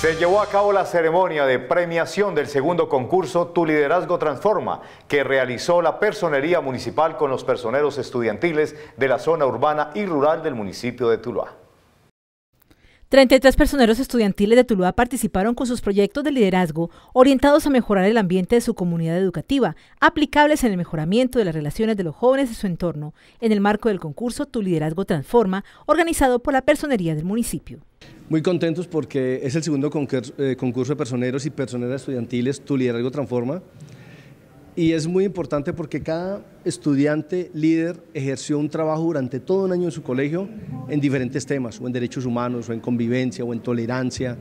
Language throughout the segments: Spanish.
Se llevó a cabo la ceremonia de premiación del segundo concurso Tu Liderazgo Transforma, que realizó la Personería Municipal con los personeros estudiantiles de la zona urbana y rural del municipio de Tuluá. 33 personeros estudiantiles de Tuluá participaron con sus proyectos de liderazgo orientados a mejorar el ambiente de su comunidad educativa, aplicables en el mejoramiento de las relaciones de los jóvenes de su entorno, en el marco del concurso Tu Liderazgo Transforma, organizado por la Personería del municipio. Muy contentos porque es el segundo eh, concurso de personeros y personeras estudiantiles Tu Liderazgo Transforma. Y es muy importante porque cada estudiante líder ejerció un trabajo durante todo un año en su colegio en diferentes temas, o en derechos humanos, o en convivencia, o en tolerancia,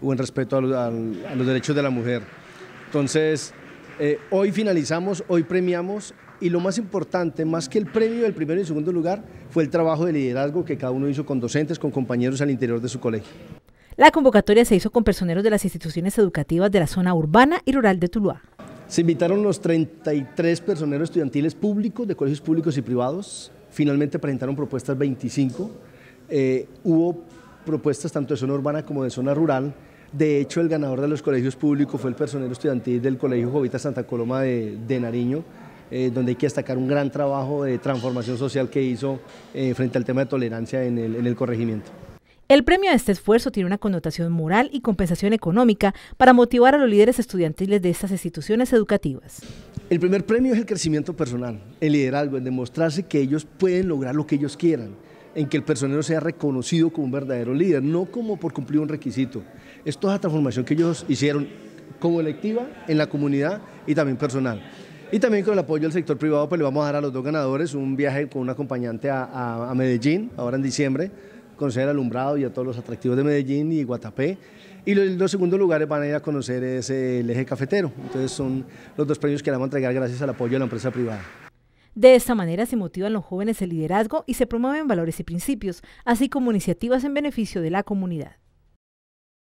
o en respeto a, los, derechos de la mujer. Entonces, eh, hoy finalizamos, hoy premiamos y lo más importante, más que el premio del primero y segundo lugar, fue el trabajo de liderazgo que cada uno hizo con docentes, con compañeros al interior de su colegio. La convocatoria se hizo con personeros de las instituciones educativas de la zona urbana y rural de Tuluá. Se invitaron los 33 personeros estudiantiles públicos de colegios públicos y privados. Finalmente presentaron propuestas 25. Eh, hubo propuestas tanto de zona urbana como de zona rural. De hecho, el ganador de los colegios públicos fue el personero estudiantil del Colegio Jovita Santa Coloma de, Nariño, eh, donde hay que destacar un gran trabajo de transformación social que hizo eh, frente al tema de tolerancia en el corregimiento. El premio a este esfuerzo tiene una connotación moral y compensación económica para motivar a los líderes estudiantiles de estas instituciones educativas. El primer premio es el crecimiento personal, el liderazgo, el demostrarse que ellos pueden lograr lo que ellos quieran, en que el personero sea reconocido como un verdadero líder, no como por cumplir un requisito. Esto Es la transformación que ellos hicieron como electiva, en la comunidad y también personal. Y también con el apoyo del sector privado, pues le vamos a dar a los dos ganadores un viaje con un acompañante a Medellín, ahora en diciembre, conocer alumbrado y a todos los atractivos de Medellín y Guatapé. Y los, dos segundos lugares van a ir a conocer es el eje cafetero. Entonces son los dos premios que le vamos a entregar gracias al apoyo de la empresa privada. De esta manera se motivan los jóvenes el liderazgo y se promueven valores y principios, así como iniciativas en beneficio de la comunidad.